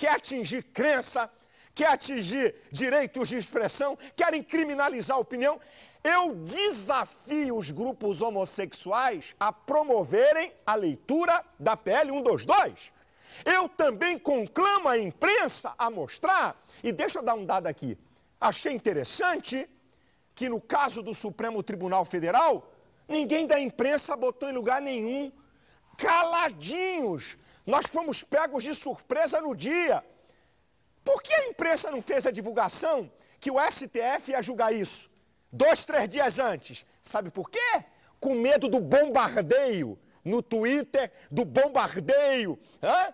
quer atingir crença, quer atingir direitos de expressão, querem criminalizar a opinião. Eu desafio os grupos homossexuais a promoverem a leitura da PL 122. Eu também conclamo a imprensa a mostrar, e deixa eu dar um dado aqui. Achei interessante que no caso do Supremo Tribunal Federal, ninguém da imprensa botou em lugar nenhum. Caladinhos, nós fomos pegos de surpresa no dia. Por que a imprensa não fez a divulgação que o STF ia julgar isso? Dois, três dias antes. Sabe por quê? Com medo do bombardeio no Twitter, do bombardeio hã?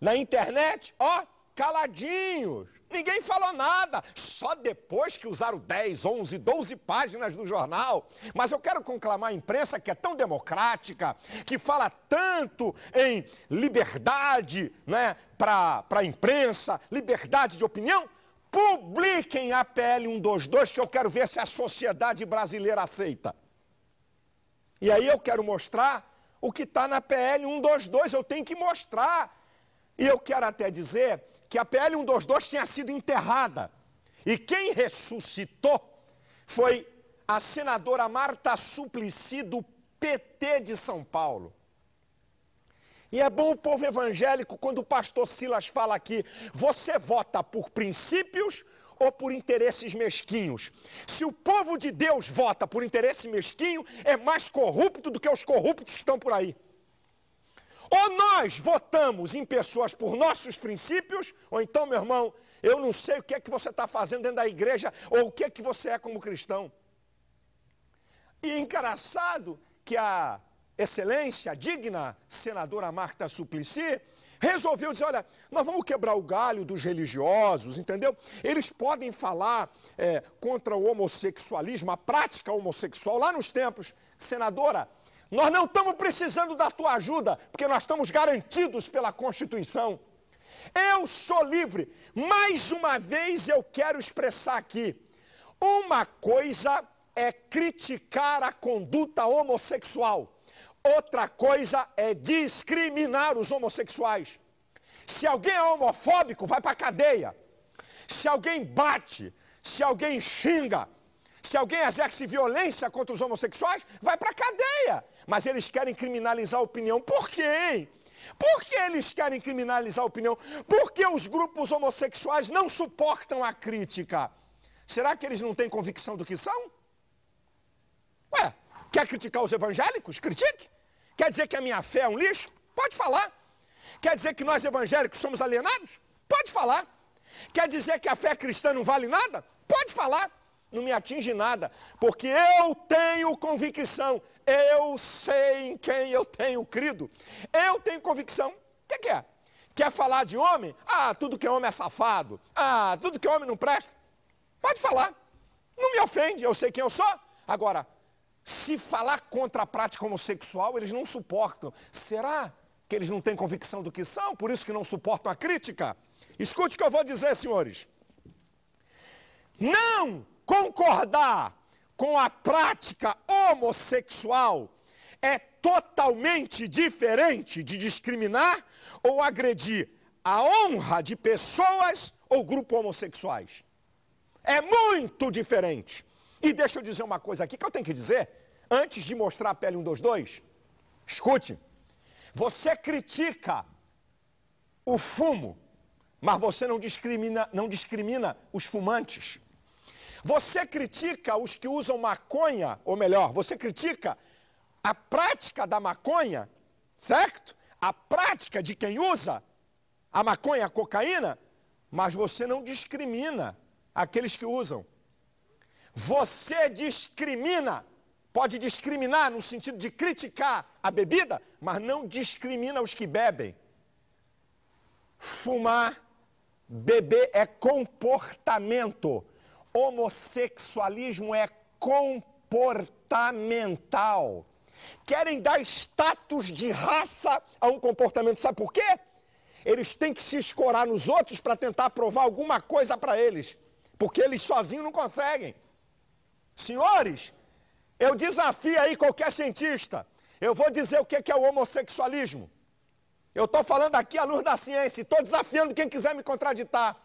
na internet. Ó, caladinhos. Ninguém falou nada, só depois que usaram 10, 11, 12 páginas do jornal. Mas eu quero conclamar a imprensa que é tão democrática, que fala tanto em liberdade né, para a imprensa, liberdade de opinião. Publiquem a PL 122, que eu quero ver se a sociedade brasileira aceita. E aí eu quero mostrar o que está na PL 122, eu tenho que mostrar. E eu quero até dizer que a PL 122 tinha sido enterrada. E quem ressuscitou foi a senadora Marta Suplicy, do PT de São Paulo. E é bom o povo evangélico, quando o pastor Silas fala aqui, você vota por princípios ou por interesses mesquinhos. Se o povo de Deus vota por interesse mesquinho, é mais corrupto do que os corruptos que estão por aí. Ou nós votamos em pessoas por nossos princípios, ou então, meu irmão, eu não sei o que é que você está fazendo dentro da igreja, ou o que é que você é como cristão. E encaraçado que a excelência, a digna senadora Marta Suplicy, resolveu dizer, olha, nós vamos quebrar o galho dos religiosos, entendeu? Eles podem falar é, contra o homossexualismo, a prática homossexual, lá nos tempos. Senadora, nós não estamos precisando da tua ajuda, porque nós estamos garantidos pela Constituição. Eu sou livre. Mais uma vez eu quero expressar aqui: uma coisa é criticar a conduta homossexual, outra coisa é discriminar os homossexuais. Se alguém é homofóbico, vai para a cadeia. Se alguém bate, se alguém xinga, se alguém exerce violência contra os homossexuais, vai para a cadeia. Mas eles querem criminalizar a opinião. Por quê? Por que eles querem criminalizar a opinião? Porque os grupos homossexuais não suportam a crítica. Será que eles não têm convicção do que são? Ué, quer criticar os evangélicos? Critique. Quer dizer que a minha fé é um lixo? Pode falar. Quer dizer que nós evangélicos somos alienados? Pode falar. Quer dizer que a fé cristã não vale nada? Pode falar não me atinge nada, porque eu tenho convicção, eu sei em quem eu tenho crido, eu tenho convicção. O que, que é? Quer falar de homem? Ah, tudo que é homem é safado, ah, tudo que é homem não presta. Pode falar, não me ofende, eu sei quem eu sou. Agora, se falar contra a prática homossexual, eles não suportam. Será que eles não têm convicção do que são, por isso que não suportam a crítica? Escute o que eu vou dizer, senhores. Não concordar com a prática homossexual é totalmente diferente de discriminar ou agredir a honra de pessoas ou grupos homossexuais. É muito diferente. E deixa eu dizer uma coisa aqui que eu tenho que dizer antes de mostrar a pele 122. Escute, você critica o fumo, mas você não discrimina, não discrimina os fumantes. Você critica os que usam maconha, ou melhor, você critica a prática da maconha, certo? A prática de quem usa a maconha, a cocaína, mas você não discrimina aqueles que usam. Você discrimina, pode discriminar no sentido de criticar a bebida, mas não discrimina os que bebem. Fumar, beber é comportamento homossexualismo é comportamental. Querem dar status de raça a um comportamento, sabe por quê? Eles têm que se escorar nos outros para tentar provar alguma coisa para eles, porque eles sozinhos não conseguem. Senhores, eu desafio aí qualquer cientista. Eu vou dizer o que é o homossexualismo. Eu estou falando aqui à luz da ciência, estou desafiando quem quiser me contraditar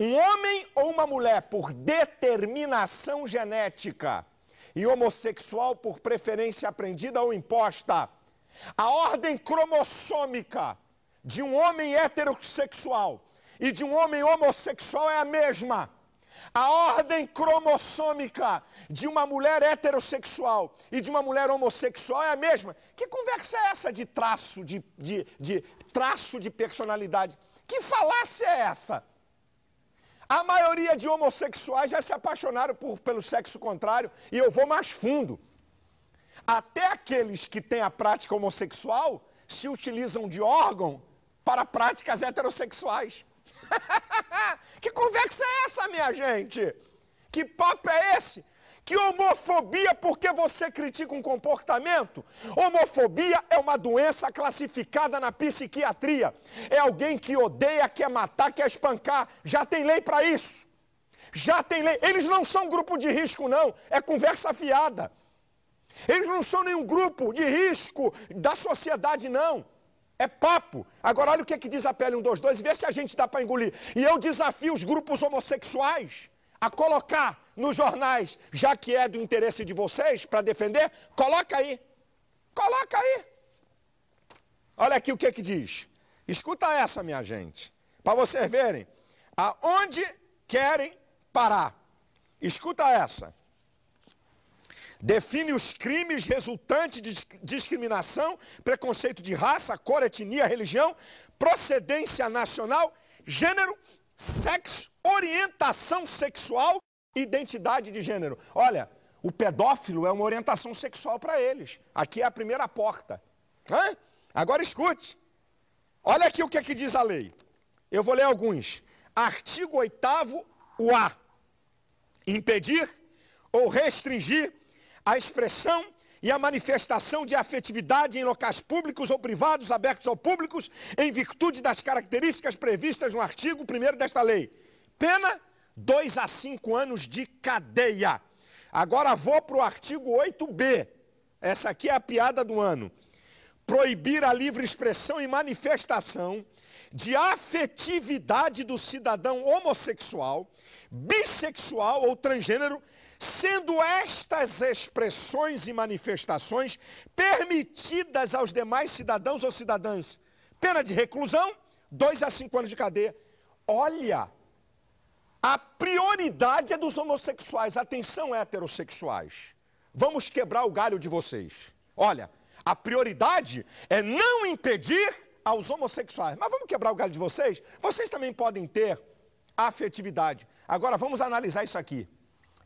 um homem ou uma mulher por determinação genética e homossexual por preferência aprendida ou imposta, a ordem cromossômica de um homem heterossexual e de um homem homossexual é a mesma. A ordem cromossômica de uma mulher heterossexual e de uma mulher homossexual é a mesma. Que conversa é essa de traço de, de, de traço de personalidade? Que falácia é essa? A maioria de homossexuais já se apaixonaram por, pelo sexo contrário, e eu vou mais fundo. Até aqueles que têm a prática homossexual se utilizam de órgão para práticas heterossexuais. que conversa é essa, minha gente? Que papo é esse? que homofobia porque você critica um comportamento? Homofobia é uma doença classificada na psiquiatria. É alguém que odeia, quer matar, quer espancar. Já tem lei para isso. Já tem lei. Eles não são grupo de risco, não. É conversa fiada. Eles não são nenhum grupo de risco da sociedade, não. É papo. Agora, olha o que, é que diz a PL 122 e vê se a gente dá para engolir. E eu desafio os grupos homossexuais a colocar nos jornais, já que é do interesse de vocês para defender, coloca aí. Coloca aí. Olha aqui o que que diz. Escuta essa, minha gente, para vocês verem aonde querem parar. Escuta essa. Define os crimes resultantes de discriminação, preconceito de raça, cor, etnia, religião, procedência nacional, gênero, sexo, orientação sexual, Identidade de gênero. Olha, o pedófilo é uma orientação sexual para eles. Aqui é a primeira porta. Hã? Agora escute. Olha aqui o que, é que diz a lei. Eu vou ler alguns. Artigo 8 o A. Impedir ou restringir a expressão e a manifestação de afetividade em locais públicos ou privados abertos ao público em virtude das características previstas no artigo 1 desta lei. Pena 2 a 5 anos de cadeia. Agora vou para o artigo 8b. Essa aqui é a piada do ano. Proibir a livre expressão e manifestação de afetividade do cidadão homossexual, bissexual ou transgênero, sendo estas expressões e manifestações permitidas aos demais cidadãos ou cidadãs. Pena de reclusão, 2 a 5 anos de cadeia. Olha, a prioridade é dos homossexuais, atenção é heterossexuais. Vamos quebrar o galho de vocês. Olha, a prioridade é não impedir aos homossexuais. Mas vamos quebrar o galho de vocês? Vocês também podem ter afetividade. Agora vamos analisar isso aqui.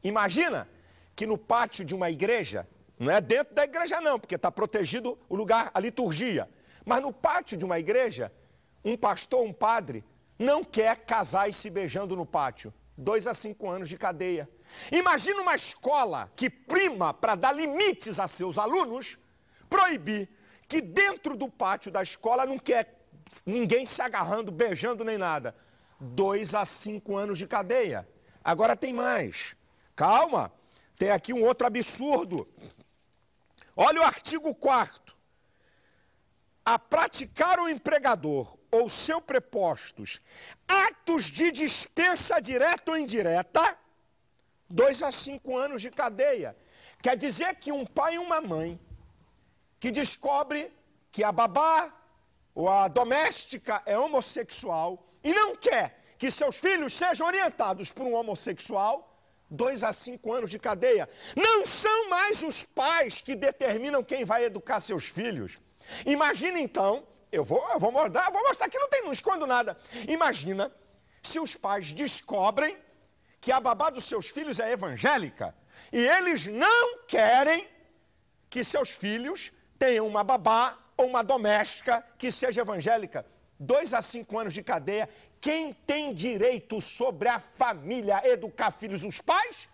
Imagina que no pátio de uma igreja, não é dentro da igreja não, porque está protegido o lugar, a liturgia. Mas no pátio de uma igreja, um pastor, um padre, não quer casais se beijando no pátio. Dois a cinco anos de cadeia. Imagina uma escola que prima para dar limites a seus alunos, proibir que dentro do pátio da escola não quer ninguém se agarrando, beijando nem nada. Dois a cinco anos de cadeia. Agora tem mais. Calma, tem aqui um outro absurdo. Olha o artigo 4 a praticar o empregador ou seu prepostos atos de dispensa direta ou indireta, dois a cinco anos de cadeia. Quer dizer que um pai e uma mãe que descobre que a babá ou a doméstica é homossexual e não quer que seus filhos sejam orientados por um homossexual, dois a cinco anos de cadeia. Não são mais os pais que determinam quem vai educar seus filhos. Imagina então, eu vou, eu vou mostrar, vou mostrar aqui, não tem, não escondo nada. Imagina se os pais descobrem que a babá dos seus filhos é evangélica e eles não querem que seus filhos tenham uma babá ou uma doméstica que seja evangélica. Dois a cinco anos de cadeia. Quem tem direito sobre a família educar filhos? Os pais?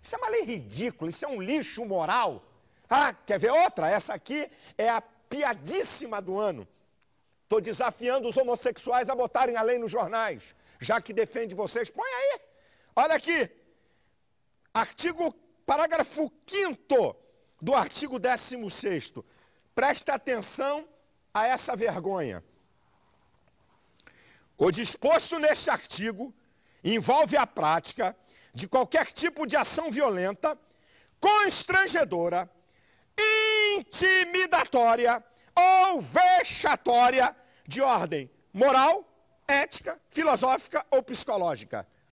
Isso é uma lei ridícula, isso é um lixo moral. Ah, quer ver outra? Essa aqui é a piadíssima do ano. Estou desafiando os homossexuais a botarem a lei nos jornais, já que defende vocês. Põe aí. Olha aqui. Artigo, parágrafo 5 do artigo 16. Presta atenção a essa vergonha. O disposto neste artigo envolve a prática de qualquer tipo de ação violenta, constrangedora, intimidatória ou vexatória de ordem moral, ética, filosófica ou psicológica.